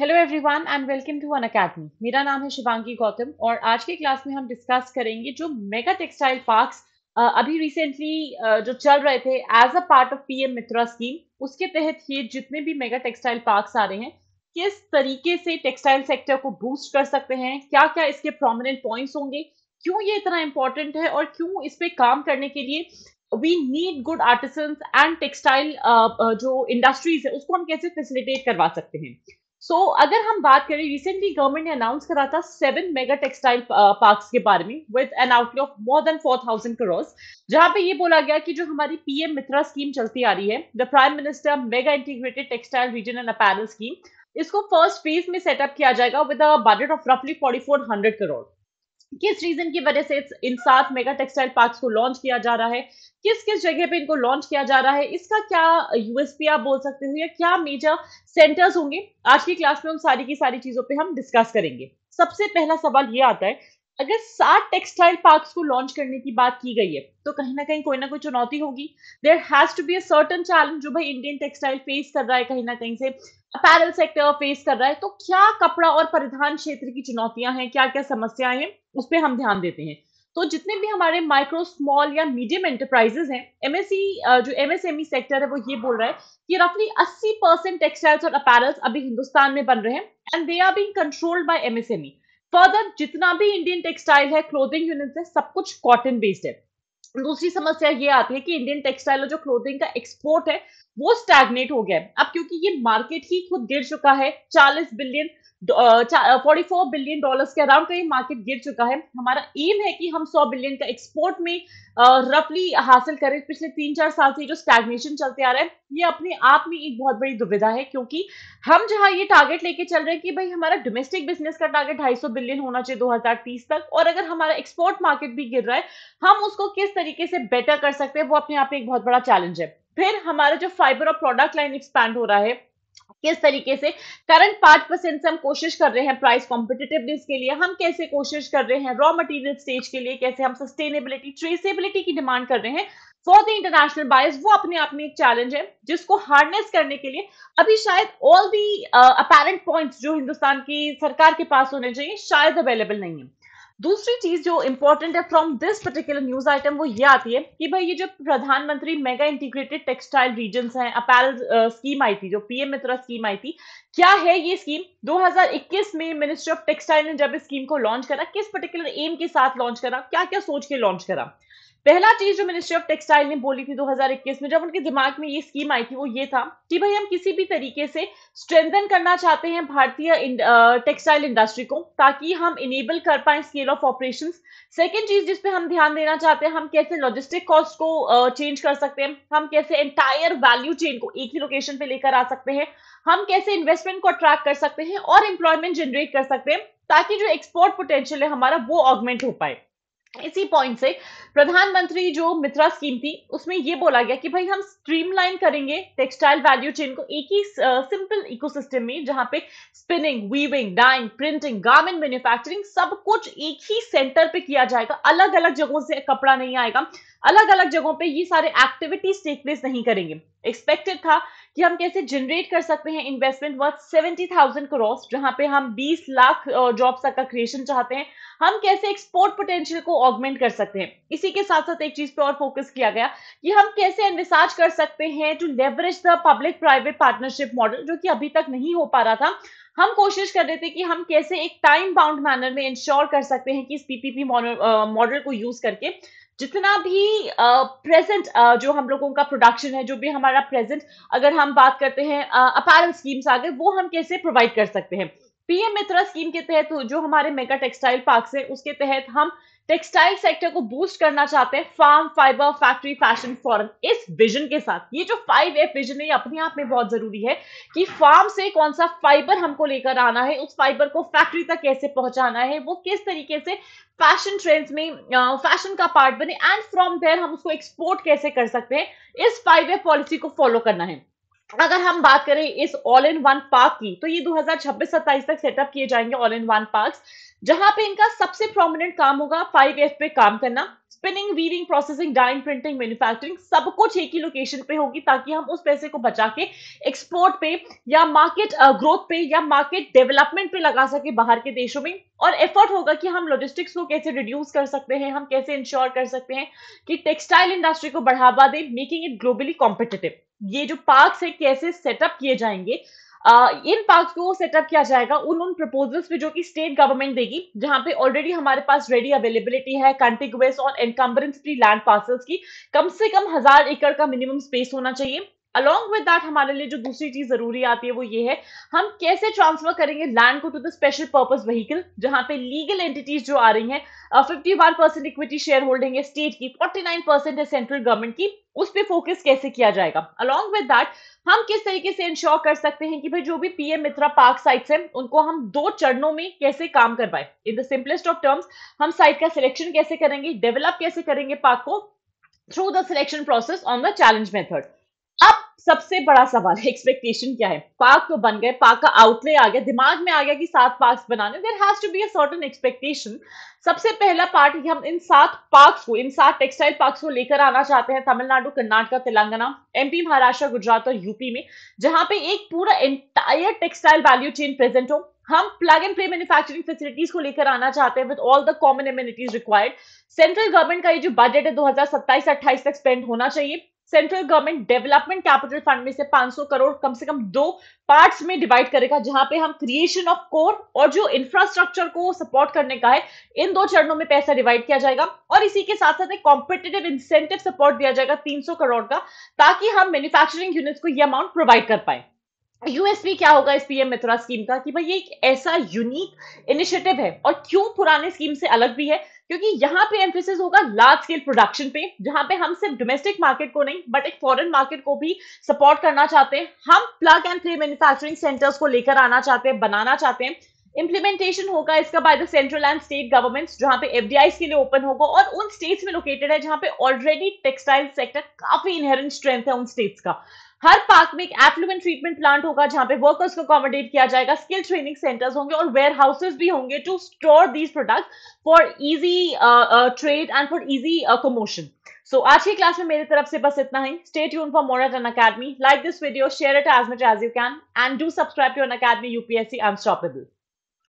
hello everyone and welcome to Unacademy मेरा नाम है शिवांगी गौतम और आज की क्लास में हम डिस्कस करेंगे जो मेगा टेक्सटाइल पार्क्स अभी रिसेंटली जो चल रहे थे as a part of PM Mitra scheme उसके तहत ये जितने भी मेगा टेक्सटाइल पार्क्स आ रहे हैं किस तरीके से टेक्सटाइल सेक्टर को बूस्ट कर सकते हैं क्या क्या इसके प्रोमिनेंट पॉइंट्स होंगे क्यों ये इतना इंपॉर्टेंट है और क्यों इस पर काम करने के लिए we need good artisans and textile जो इंडस्ट्रीज है उसको हम कैसे फैसिलिटेट करवा सकते हैं सो so, अगर हम बात करें रिसेंटली गवर्नमेंट ने अनाउंस करा था सेवन मेगा टेक्सटाइल पार्क्स के बारे में with an outlay of more than four thousand crore जहां पे ये बोला गया कि जो हमारी पीएम मित्रा स्कीम चलती आ रही है the prime minister mega integrated textile region and apparel scheme इसको फर्स्ट फेज में सेटअप किया जाएगा विद अ बजट ऑफ रफली फोर्टी फोर हंड्रेड करोड़ किस रीजन की वजह से इन सात मेगा टेक्सटाइल पार्क्स को लॉन्च किया जा रहा है किस किस जगह पे इनको लॉन्च किया जा रहा है इसका क्या यूएसपी आप बोल सकते हो या क्या मेजर सेंटर्स होंगे आज की क्लास में उन सारी की सारी चीजों पे हम डिस्कस करेंगे सबसे पहला सवाल ये आता है अगर सात टेक्सटाइल पार्क्स को लॉन्च करने की बात की गई है तो कहीं ना कहीं कोई ना कोई चुनौती होगी there has to be a certain challenge जो भाई इंडियन टेक्सटाइल फेस कर रहा है कहीं ना कहीं से अपैरल सेक्टर फेस कर रहा है तो क्या कपड़ा और परिधान क्षेत्र की चुनौतियां हैं क्या क्या समस्याएं हैं उस पर हम ध्यान देते हैं तो जितने भी हमारे माइक्रो स्मॉल या मीडियम एंटरप्राइजेस हैं एमएसई e, जो एमएसएमई सेक्टर e है वो ये बोल रहा है कि रफली 80 परसेंट टेक्सटाइल्स और अपैरल्स अभी हिंदुस्तान में बन रहे हैं and they are being controlled by MSME further जितना भी इंडियन टेक्सटाइल है क्लोथिंग यूनिट है सब कुछ कॉटन बेस्ड है दूसरी समस्या ये आती है कि इंडियन टेक्सटाइल और जो क्लोथिंग का एक्सपोर्ट है वो स्टैगनेट हो गया है अब क्योंकि ये मार्केट ही खुद गिर चुका है 40 बिलियन 44 बिलियन डॉलर्स के अराउंड का ये मार्केट गिर चुका है हमारा एम है कि हम 100 बिलियन का एक्सपोर्ट में रफली हासिल करें पिछले तीन चार साल से जो स्टैग्नेशन चलते आ रहा है ये अपने आप में एक बहुत बड़ी दुविधा है क्योंकि हम जहां ये टारगेट लेके चल रहे हैं कि भाई हमारा डोमेस्टिक बिजनेस का टारगेट 250 बिलियन होना चाहिए 2030 तक और अगर हमारा एक्सपोर्ट मार्केट भी गिर रहा है हम उसको किस तरीके से बेटर कर सकते हैं वो अपने आप में एक बहुत बड़ा चैलेंज है फिर हमारा जो फाइबर और प्रोडक्ट लाइन एक्सपैंड हो रहा है किस तरीके से करंट पार्ट परसेंट से हम कोशिश कर रहे हैं प्राइस कॉम्पिटेटिवनेस के लिए हम कैसे कोशिश कर रहे हैं रॉ मटेरियल स्टेज के लिए कैसे हम सस्टेनेबिलिटी ट्रेसेबिलिटी की डिमांड कर रहे हैं फॉर द इंटरनेशनल बायर्स वो अपने आप में एक चैलेंज है जिसको हार्नेस करने के लिए अभी शायद ऑल दी अपेरेंट पॉइंट जो हिंदुस्तान की सरकार के पास होने चाहिए शायद अवेलेबल नहीं है दूसरी चीज जो इंपॉर्टेंट है from this particular news item वो ये आती है कि भाई ये जो प्रधानमंत्री मेगा इंटीग्रेटेड टेक्सटाइल रीजन है अपैरल स्कीम आई थी जो पीएम मित्रा स्कीम आई थी क्या है ये स्कीम 2021 में मिनिस्ट्री ऑफ टेक्सटाइल ने जब इस स्कीम को लॉन्च करा किस पर्टिकुलर एम के साथ लॉन्च करा क्या क्या सोच के लॉन्च करा पहला चीज जो मिनिस्ट्री ऑफ टेक्सटाइल ने बोली थी 2021 में जब उनके दिमाग में ये स्कीम आई थी वो ये था कि भाई हम किसी भी तरीके से स्ट्रेंथन करना चाहते हैं भारतीय टेक्सटाइल इंडस्ट्री uh, को ताकि हम इनेबल कर पाए इसके स्केल ऑफ ऑपरेशन सेकेंड चीज जिसपे हम ध्यान देना चाहते हैं हम कैसे लॉजिस्टिक कॉस्ट को चेंज कर सकते हैं हम कैसे एंटायर वैल्यू चेन को एक ही लोकेशन पे लेकर आ सकते हैं हम कैसे इन्वेस्टमेंट को अट्रैक्ट कर सकते हैं और एम्प्लॉयमेंट जनरेट कर सकते हैं ताकि जो एक्सपोर्ट पोटेंशियल है हमारा वो ऑगमेंट हो पाए इसी पॉइंट से प्रधानमंत्री जो मित्रा स्कीम थी उसमें ये बोला गया कि भाई हम स्ट्रीमलाइन करेंगे टेक्सटाइल वैल्यू चेन को एक ही सिंपल इकोसिस्टम में जहां पे spinning weaving dyeing printing garment manufacturing सब कुछ एक ही सेंटर पे किया जाएगा अलग अलग जगहों से कपड़ा नहीं आएगा अलग अलग जगहों पे ये सारे एक्टिविटीज टेक प्लेस नहीं करेंगे एक्सपेक्टेड था कि हम कैसे जनरेट कर सकते हैं investment worth seventy thousand crores जहां पे हम बीस लाख जॉब्स का क्रिएशन चाहते हैं हम कैसे एक्सपोर्ट पोटेंशियल को ऑगमेंट कर सकते हैं इसी के साथ साथ एक चीज पे और फोकस किया गया कि हम कैसे रिसर्च कर सकते हैं to leverage the public private partnership model जो कि अभी तक नहीं हो पा रहा था हम कोशिश कर रहे थे कि हम कैसे एक टाइम बाउंड मैनर में इंश्योर कर सकते हैं कि इस पीपीपी मॉडल को यूज करके जितना भी प्रेजेंट uh, uh, जो हम लोगों का प्रोडक्शन है जो भी हमारा प्रेजेंट अगर हम बात करते हैं अपैरल स्कीम्स आगे वो हम कैसे प्रोवाइड कर सकते हैं पीएम मित्रा स्कीम के तहत जो हमारे मेगा टेक्सटाइल पार्क है उसके तहत हम टेक्सटाइल सेक्टर को बूस्ट करना चाहते हैं farm fibre factory fashion foreign इस विजन के साथ ये जो फाइव एफ विजन है ये अपने आप में बहुत जरूरी है कि फार्म से कौन सा फाइबर हमको लेकर आना है उस फाइबर को फैक्ट्री तक कैसे पहुंचाना है वो किस तरीके से फैशन ट्रेंड्स में फैशन का पार्ट बने एंड फ्रॉम देयर हम उसको एक्सपोर्ट कैसे कर सकते हैं इस फाइव एफ पॉलिसी को फॉलो करना है अगर हम बात करें इस ऑल इन वन पार्क की तो ये 2026-27 तक सेटअप किए जाएंगे ऑल इन वन पार्क जहां पे इनका सबसे प्रोमिनेंट काम होगा फाइव एफ पे काम करना spinning weaving processing dyeing printing manufacturing सब कुछ एक ही लोकेशन पे होगी ताकि हम उस पैसे को बचा के एक्सपोर्ट पे या मार्केट ग्रोथ पे या मार्केट डेवलपमेंट पे लगा सके बाहर के देशों में और एफर्ट होगा कि हम लॉजिस्टिक्स को कैसे रिड्यूस कर सकते हैं हम कैसे इंश्योर कर सकते हैं कि टेक्सटाइल इंडस्ट्री को बढ़ावा दें मेकिंग इट ग्लोबली कॉम्पिटेटिव ये जो पार्क्स है कैसे सेटअप किए जाएंगे आ, इन पार्क को सेटअप किया जाएगा उन उन प्रपोजल्स पे जो कि स्टेट गवर्नमेंट देगी जहां पे ऑलरेडी हमारे पास रेडी अवेलेबिलिटी है कंटिग्यूस और एनकम्बरेंस फ्री लैंड पार्सल्स की कम से कम हजार एकड़ का मिनिमम स्पेस होना चाहिए अलॉन्ग विद दैट हमारे लिए जो दूसरी चीज जरूरी आती है वो ये है हम कैसे ट्रांसफर करेंगे लैंड को to the special purpose vehicle जहां पे लीगल एंटिटीज जो आ रही हैं fifty one percent equity share holding है स्टेट की फोर्टी नाइन परसेंट है सेंट्रल गवर्नमेंट की उस पर फोकस कैसे किया जाएगा अलॉन्ग विद दैट हम किस तरीके से इंश्योर कर सकते हैं कि भाई जो भी पीएम मित्रा पार्क साइट्स हैं उनको हम दो चरणों में कैसे काम करवाएं in the simplest of terms हम साइट का सिलेक्शन कैसे करेंगे डेवलप कैसे करेंगे पार्क को through the selection process on the challenge method सबसे बड़ा सवाल है एक्सपेक्टेशन क्या है पार्क तो बन गए पार्क का आउटले आ गया दिमाग में आ गया कि सात पार्क बनाने there has to be a certain expectation सबसे पहला पार्ट हम इन सात पार्क को इन सात टेक्सटाइल पार्क को लेकर आना चाहते हैं तमिलनाडु कर्नाटका तेलंगाना एमपी महाराष्ट्र गुजरात और यूपी में जहां पे एक पूरा entire textile value chain present हो हम plug and play manufacturing facilities को लेकर आना चाहते हैं with all the common amenities required central government का ये जो बजट है 2027-28 तक स्पेंड होना चाहिए central government development capital fund में से 500 करोड़ कम से कम दो पार्ट्स में डिवाइड करेगा जहां पे हम क्रिएशन ऑफ कोर और जो इंफ्रास्ट्रक्चर को सपोर्ट करने का है इन दो चरणों में पैसा डिवाइड किया जाएगा और इसी के साथ साथ एक कॉम्पिटेटिव इंसेंटिव सपोर्ट दिया जाएगा 300 करोड़ का ताकि हम मैन्युफैक्चरिंग यूनिट्स को ये अमाउंट प्रोवाइड कर पाए यूएसपी क्या होगा इस पीएम मित्रा स्कीम का कि भाई ये एक ऐसा यूनिक इनिशिएटिव है और क्यों पुराने स्कीम से अलग भी है क्योंकि यहाँ पे एम्फोसिस होगा लार्ज स्केल प्रोडक्शन पे जहां पे हम सिर्फ डोमेस्टिक मार्केट को नहीं बट एक फॉरेन मार्केट को भी सपोर्ट करना चाहते हैं हम plug and play manufacturing centres को लेकर आना चाहते हैं बनाना चाहते हैं इंप्लीमेंटेशन होगा इसका by the central and state governments जहां पे एफडीआई के लिए ओपन होगा और उन स्टेट्स में लोकेटेड है जहां पे ऑलरेडी टेक्सटाइल सेक्टर काफी इनहेरेंट स्ट्रेंथ है उन स्टेट्स का हर पार्क में एक एफ्लुएंट ट्रीटमेंट प्लांट होगा जहां पे वर्कर्स को अकोमोडेट किया जाएगा स्किल ट्रेनिंग सेंटर्स होंगे और वेयर हाउसेज भी होंगे to store these product for easy trade and for easy promotion so आज की क्लास में मेरी तरफ से बस इतना ही स्टेट यून for at Unacademy like this video share it as much as you can and do subscribe to Unacademy UPSC unstoppable